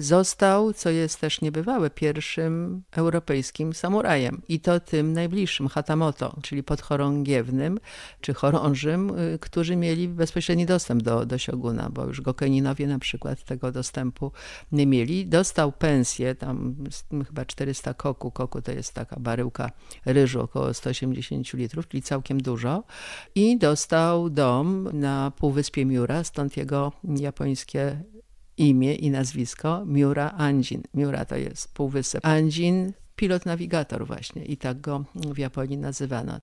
Został, co jest też niebywałe, pierwszym europejskim samurajem i to tym najbliższym, Hatamoto, czyli podchorągiewnym czy chorążym, y, którzy mieli bezpośredni dostęp do, do sioguna, bo już Gokeninowie na przykład tego dostępu nie mieli. Dostał pensję, tam chyba 400 koku, koku to jest taka baryłka ryżu, około 180 litrów, czyli całkiem dużo i dostał dom na Półwyspie Miura, stąd jego japońskie imię i nazwisko Miura Andzin. Miura to jest półwysep. Andzin pilot nawigator właśnie i tak go w Japonii nazywano.